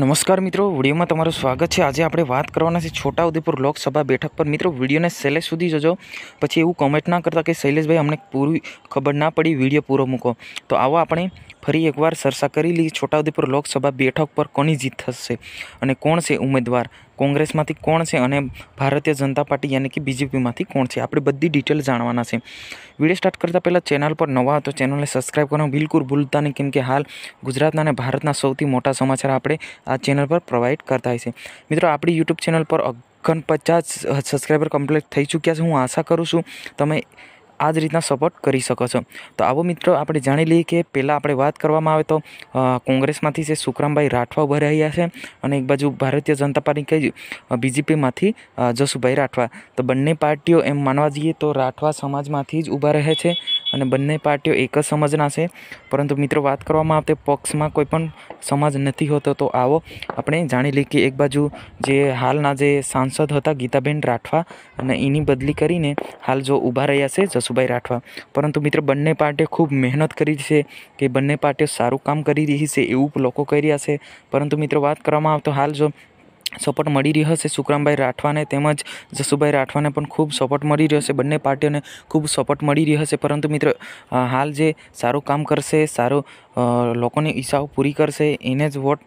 નમસ્કાર મિત્રો વિડીયોમાં તમારું સ્વાગત છે આજે આપણે વાત કરવાના છે છોટાઉદેપુર લોકસભા બેઠક પર મિત્રો વિડીયોને સેલેસ સુધી જજો પછી એવું કોમેન્ટ ના કરતા કે શૈલેષભાઈ અમને પૂરી ખબર ના પડી વિડીયો પૂરો મૂકો તો આવો આપણે ફરી એકવાર ચર્ચા કરી લઈએ છોટાઉદેપુર લોકસભા બેઠક પર કોની જીત થશે અને કોણ છે ઉમેદવાર કોંગ્રેસમાંથી કોણ છે અને ભારતીય જનતા પાર્ટી યાની કે બીજેપીમાંથી કોણ છે આપણે બધી ડિટેલ જાણવાના છે વિડીયો સ્ટાર્ટ કરતાં પહેલાં ચેનલ પર નવા તો ચેનલને સબસ્ક્રાઈબ કરવાનું બિલકુલ ભૂલતા નહીં કેમકે હાલ ગુજરાતના અને ભારતના સૌથી મોટા સમાચાર આપણે આ ચેનલ પર પ્રોવાઈડ કરતા હોય છે મિત્રો આપણી યુટ્યુબ ચેનલ પર પચાસ સબસ્ક્રાઈબર કમ્પ્લીટ થઈ ચૂક્યા છે હું આશા કરું છું તમે આ જ રીતના સપોર્ટ કરી શકો છો તો આવો મિત્રો આપણે જાણી લઈએ કે પહેલાં આપણે વાત કરવામાં આવે તો કોંગ્રેસમાંથી છે સુખરામભાઈ રાઠવા ઉભા રહ્યા છે અને એક બાજુ ભારતીય જનતા પાર્ટી કહી બીજેપીમાંથી જસુભાઈ રાઠવા તો બંને પાર્ટીઓ એમ માનવા જઈએ તો રાઠવા સમાજમાંથી જ ઊભા રહે છે અને બંને પાર્ટીઓ એક જ સમજના છે પરંતુ મિત્રો વાત કરવામાં આવતી પક્ષમાં કોઈ પણ સમાજ નથી હોતો તો આવો આપણે જાણી લઈએ કે એક બાજુ જે હાલના જે સાંસદ હતા ગીતાબેન રાઠવા અને એની બદલી કરીને હાલ જો ઊભા રહ્યા છે જસુ વાસુભાઈ રાઠવા પરંતુ મિત્ર બંને પાર્ટીએ ખૂબ મહેનત કરી છે કે બંને પાર્ટીઓ સારું કામ કરી રહી છે એવું લોકો કહી રહ્યા છે પરંતુ મિત્રો વાત કરવામાં આવતો હાલ જો સપોર્ટ મળી રહ્યો છે સુખરામભાઈ રાઠવાને તેમજ જસુભાઈ રાઠવાને પણ ખૂબ સપોર્ટ મળી રહ્યો છે બંને પાર્ટીઓને ખૂબ સપોર્ટ મળી રહ્યો છે પરંતુ મિત્ર હાલ જે સારું કામ કરશે સારું લોકોની ઈચ્છાઓ પૂરી કરશે એને જ વોટ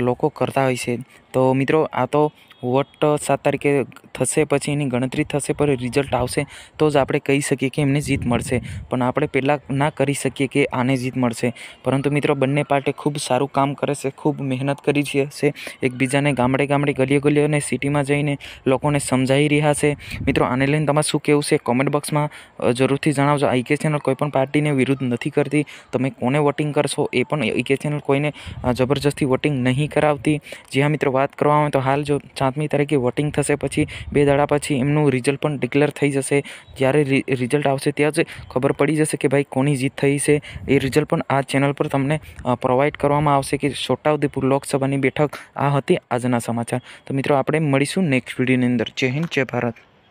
લોકો કરતા હોય છે તો મિત્રો આ તો વોટ સાત તારીખે થશે પછી એની ગણતરી થશે પર રિઝલ્ટ આવશે તો જ આપણે કહી શકીએ કે એમને જીત મળશે પણ આપણે પહેલાં ના કરી શકીએ કે આને જીત મળશે પરંતુ મિત્રો બંને પાર્ટી ખૂબ સારું કામ કરે છે ખૂબ મહેનત કરી છે એકબીજાને ગામડે ગામડે ગલીએ ગલીઓ અને સિટીમાં જઈને લોકોને સમજાવી રહ્યા છે મિત્રો આને લઈને તમારે શું કહેવું છે કોમેન્ટ બોક્સમાં જરૂરથી જણાવજો આઈકે ચેનલ કોઈપણ પાર્ટીને વિરુદ્ધ નથી કરતી તમે કોને વોટિંગ કરો કરશો એ પણ ઈકે ચેનલ કોઈને જબરજસ્તી વોટિંગ નહીં કરાવતી જી હા મિત્રો વાત કરવામાં આવે તો હાલ જો સાતમી તારીખે વોટિંગ થશે પછી બે દાડા પછી એમનું રિઝલ્ટ પણ ડિક્લેર થઈ જશે જ્યારે રિઝલ્ટ આવશે ત્યાં જ ખબર પડી જશે કે ભાઈ કોની જીત થઈ છે એ રિઝલ્ટ પણ આ ચેનલ પર તમને પ્રોવાઈડ કરવામાં આવશે કે છોટાઉદેપુર લોકસભાની બેઠક આ હતી આજના સમાચાર તો મિત્રો આપણે મળીશું નેક્સ્ટ વિડીયોની અંદર જય હિન્દ જય ભારત